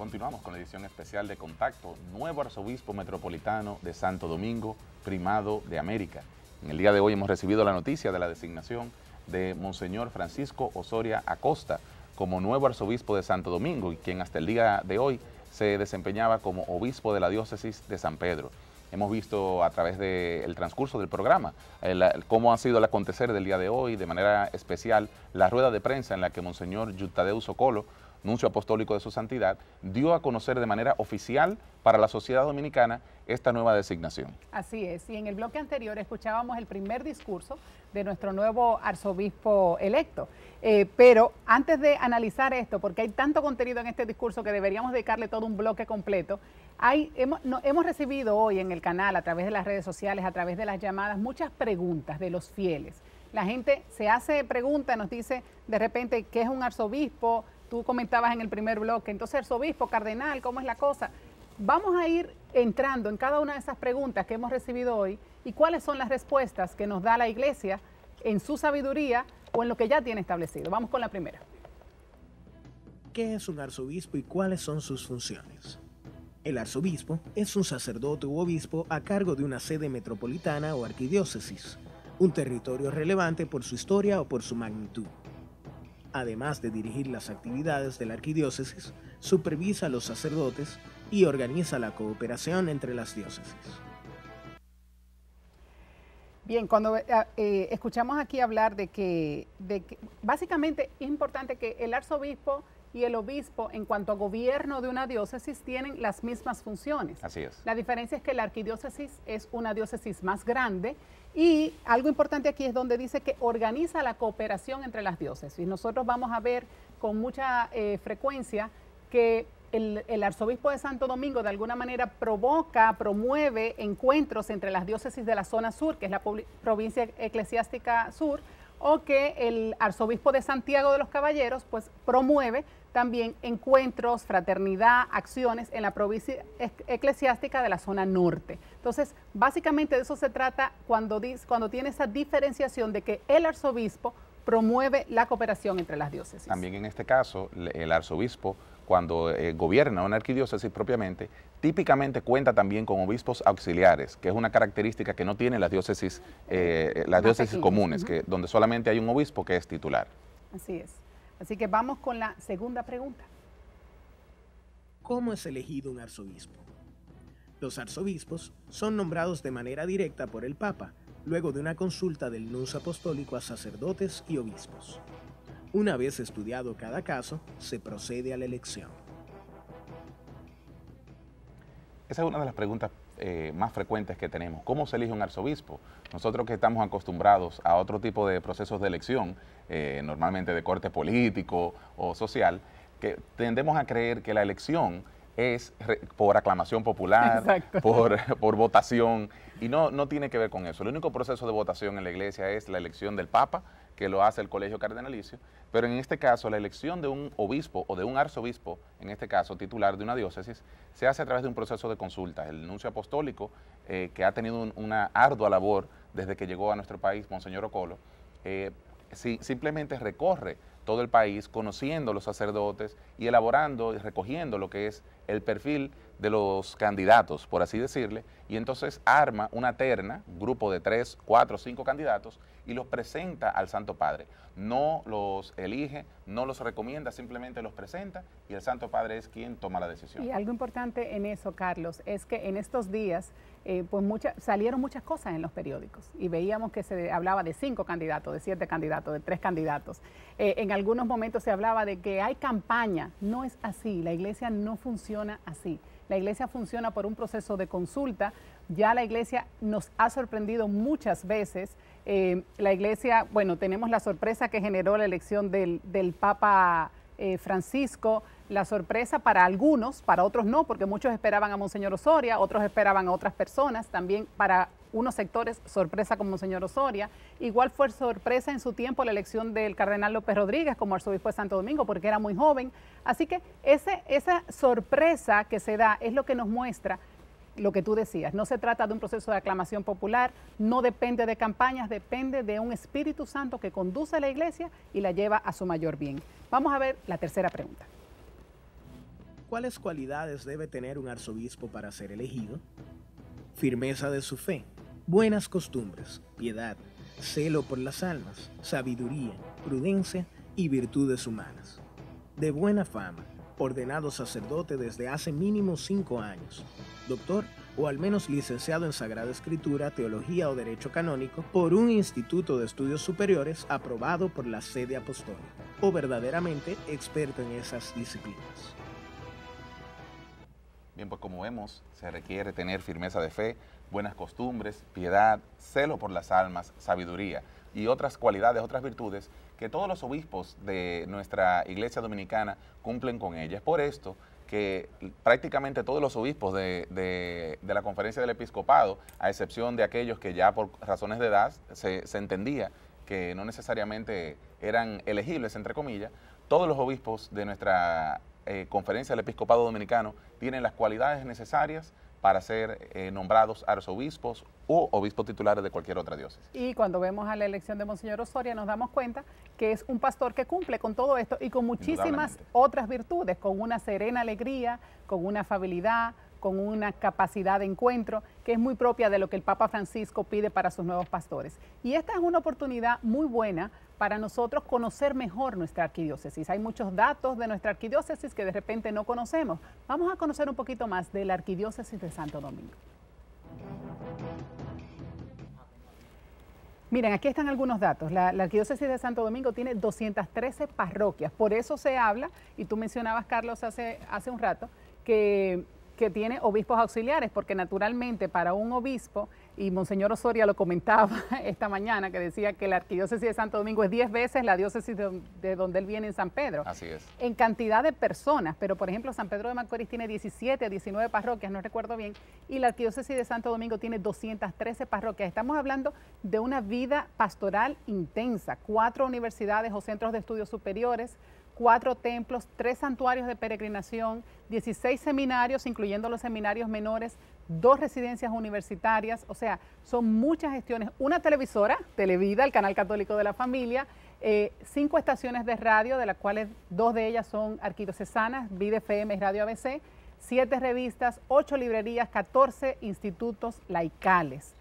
Continuamos con la edición especial de Contacto, nuevo arzobispo metropolitano de Santo Domingo, primado de América. En el día de hoy hemos recibido la noticia de la designación de Monseñor Francisco Osoria Acosta como nuevo arzobispo de Santo Domingo y quien hasta el día de hoy se desempeñaba como obispo de la diócesis de San Pedro. Hemos visto a través del transcurso del programa eh, cómo ha sido el acontecer del día de hoy, de manera especial la rueda de prensa en la que Monseñor Yutadeu Socolo nuncio apostólico de su santidad, dio a conocer de manera oficial para la sociedad dominicana esta nueva designación. Así es, y en el bloque anterior escuchábamos el primer discurso de nuestro nuevo arzobispo electo. Eh, pero antes de analizar esto, porque hay tanto contenido en este discurso que deberíamos dedicarle todo un bloque completo, hay, hemos, hemos recibido hoy en el canal, a través de las redes sociales, a través de las llamadas, muchas preguntas de los fieles. La gente se hace pregunta, nos dice de repente qué es un arzobispo, tú comentabas en el primer bloque. Entonces, arzobispo, cardenal, ¿cómo es la cosa? Vamos a ir entrando en cada una de esas preguntas que hemos recibido hoy y cuáles son las respuestas que nos da la Iglesia en su sabiduría o en lo que ya tiene establecido. Vamos con la primera. ¿Qué es un arzobispo y cuáles son sus funciones? El arzobispo es un sacerdote u obispo a cargo de una sede metropolitana o arquidiócesis, un territorio relevante por su historia o por su magnitud además de dirigir las actividades de la arquidiócesis, supervisa a los sacerdotes y organiza la cooperación entre las diócesis. Bien, cuando eh, eh, escuchamos aquí hablar de que, de que básicamente es importante que el arzobispo y el obispo en cuanto a gobierno de una diócesis tienen las mismas funciones. Así es. La diferencia es que la arquidiócesis es una diócesis más grande y algo importante aquí es donde dice que organiza la cooperación entre las diócesis. Nosotros vamos a ver con mucha eh, frecuencia que el, arzobispo de Santo Domingo de alguna manera provoca, promueve encuentros entre las diócesis de la zona sur, que es la provincia eclesiástica sur, o que el arzobispo de Santiago de los Caballeros pues promueve también encuentros, fraternidad, acciones en la provincia eclesiástica de la zona norte. Entonces, básicamente de eso se trata cuando, cuando tiene esa diferenciación de que el arzobispo promueve la cooperación entre las diócesis. También en este caso, el arzobispo, cuando eh, gobierna una arquidiócesis propiamente, típicamente cuenta también con obispos auxiliares, que es una característica que no tienen las diócesis, eh, las diócesis comunes, que, donde solamente hay un obispo que es titular. Así es. Así que vamos con la segunda pregunta. ¿Cómo es elegido un arzobispo? Los arzobispos son nombrados de manera directa por el Papa, luego de una consulta del nuncio apostólico a sacerdotes y obispos. Una vez estudiado cada caso, se procede a la elección. Esa es una de las preguntas eh, más frecuentes que tenemos. ¿Cómo se elige un arzobispo? Nosotros que estamos acostumbrados a otro tipo de procesos de elección, eh, normalmente de corte político o social, que tendemos a creer que la elección es por aclamación popular, por, votación, y no, no tiene que ver con eso. El único proceso de votación en la iglesia es la elección del Papa, que lo hace el Colegio Cardenalicio, pero en este caso la elección de un obispo o de un arzobispo, en este caso titular de una diócesis, se hace a través de un proceso de consultas. El nuncio apostólico, eh, que ha tenido una ardua labor desde que llegó a nuestro país, Monseñor Ocolo, eh, simplemente recorre todo el país conociendo los sacerdotes y elaborando y recogiendo lo que es el perfil de los candidatos, por así decirle, y entonces arma una terna, grupo de tres, cuatro, cinco candidatos, y los presenta al Santo Padre. No los elige, no los recomienda, simplemente los presenta y el Santo Padre es quien toma la decisión. Y algo importante en eso, Carlos, es que en estos días eh, pues salieron muchas cosas en los periódicos y veíamos que se hablaba de cinco candidatos, de siete candidatos, de tres candidatos. Eh, en algunos momentos se hablaba de que hay campaña. No es así, la iglesia no funciona así. La iglesia funciona por un proceso de consulta ya la iglesia nos ha sorprendido muchas veces. Eh, la iglesia, bueno, tenemos la sorpresa que generó la elección del, Papa eh, Francisco, la sorpresa para algunos, para otros no, porque muchos esperaban a Monseñor Osoria, otros esperaban a otras personas, también para unos sectores sorpresa con Monseñor Osoria. Igual fue sorpresa en su tiempo la elección del Cardenal López Rodríguez como arzobispo de Santo Domingo, porque era muy joven. Así que esa sorpresa que se da es lo que nos muestra lo que tú decías, no se trata de un proceso de aclamación popular, no depende de campañas, depende de un Espíritu Santo que conduce a la iglesia y la lleva a su mayor bien. Vamos a ver la tercera pregunta. ¿Cuáles cualidades debe tener un arzobispo para ser elegido? Firmeza de su fe, buenas costumbres, piedad, celo por las almas, sabiduría, prudencia y virtudes humanas. De buena fama, ordenado sacerdote desde hace mínimo cinco años, doctor o al menos licenciado en Sagrada Escritura, Teología o Derecho Canónico por un instituto de estudios superiores aprobado por la sede apostólica, o verdaderamente experto en esas disciplinas pues como vemos, se requiere tener firmeza de fe, buenas costumbres, piedad, celo por las almas, sabiduría y otras cualidades, otras virtudes que todos los obispos de nuestra iglesia dominicana cumplen con ellas. Por esto que prácticamente todos los obispos de, la conferencia del episcopado, a excepción de aquellos que ya por razones de edad se, se entendía que no necesariamente eran elegibles, entre comillas, todos los obispos de nuestra eh, conferencia del Episcopado Dominicano tienen las cualidades necesarias para ser eh, nombrados arzobispos o obispos titulares de cualquier otra diócesis. Y cuando vemos a la elección de Monseñor Osoria nos damos cuenta que es un pastor que cumple con todo esto y con muchísimas otras virtudes, con una serena alegría, con una afabilidad, con una capacidad de encuentro que es muy propia de lo que el Papa Francisco pide para sus nuevos pastores. Y esta es una oportunidad muy buena para nosotros conocer mejor nuestra arquidiócesis. Hay muchos datos de nuestra arquidiócesis que de repente no conocemos. Vamos a conocer un poquito más de la arquidiócesis de Santo Domingo. Miren, aquí están algunos datos. La, Arquidiócesis de Santo Domingo tiene 213 parroquias. Por eso se habla, y tú mencionabas, Carlos, hace, hace un rato, que tiene obispos auxiliares, porque naturalmente para un obispo y Monseñor Osoria lo comentaba esta mañana, que decía que la arquidiócesis de Santo Domingo es 10 veces la diócesis de, donde él viene en San Pedro. Así es. En cantidad de personas, pero por ejemplo, San Pedro de Macorís tiene 17, 19 parroquias, no recuerdo bien, y la arquidiócesis de Santo Domingo tiene 213 parroquias. Estamos hablando de una vida pastoral intensa, cuatro universidades o centros de estudios superiores, cuatro templos, tres santuarios de peregrinación, 16 seminarios, incluyendo los seminarios menores, dos residencias universitarias, o sea, son muchas gestiones, una televisora, Televida, el canal católico de la familia, eh, cinco estaciones de radio, de las cuales dos de ellas son Arquidocesanas, Vida FM Radio ABC, siete revistas, ocho librerías, 14 institutos laicales.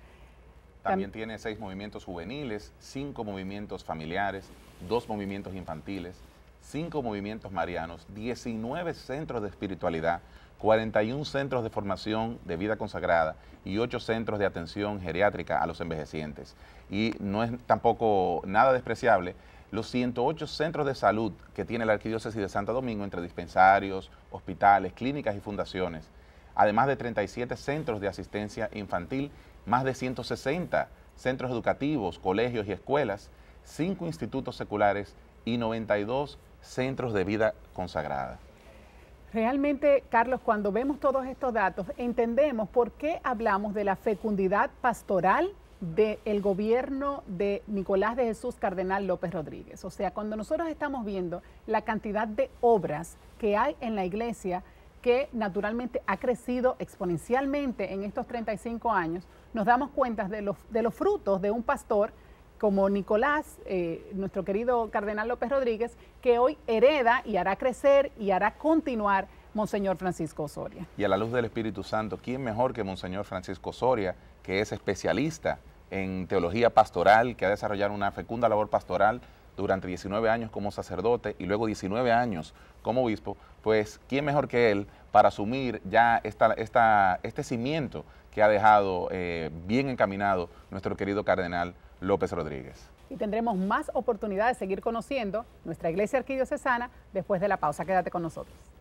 También tiene seis movimientos juveniles, cinco movimientos familiares, dos movimientos infantiles, 5 movimientos marianos, 19 centros de espiritualidad, 41 centros de formación de vida consagrada y 8 centros de atención geriátrica a los envejecientes. Y no es tampoco nada despreciable los 108 centros de salud que tiene la Arquidiócesis de Santo Domingo entre dispensarios, hospitales, clínicas y fundaciones, además de 37 centros de asistencia infantil, más de 160 centros educativos, colegios y escuelas, cinco institutos seculares y 92 centros de vida consagrada. Realmente, Carlos, cuando vemos todos estos datos, entendemos por qué hablamos de la fecundidad pastoral del gobierno de Nicolás de Jesús Cardenal López Rodríguez. O sea, cuando nosotros estamos viendo la cantidad de obras que hay en la iglesia, que naturalmente ha crecido exponencialmente en estos 35 años, nos damos cuenta de los, de los frutos de un pastor como Nicolás, eh, nuestro querido Cardenal López Rodríguez, que hoy hereda y hará crecer y hará continuar Monseñor Francisco Soria. Y a la luz del Espíritu Santo, ¿quién mejor que Monseñor Francisco Soria, que es especialista en teología pastoral, que ha desarrollado una fecunda labor pastoral durante 19 años como sacerdote y luego 19 años como obispo? Pues, ¿quién mejor que él? para asumir ya este cimiento que ha dejado eh, bien encaminado nuestro querido cardenal López Rodríguez. Y tendremos más oportunidad de seguir conociendo nuestra iglesia arquidiocesana después de la pausa. Quédate con nosotros.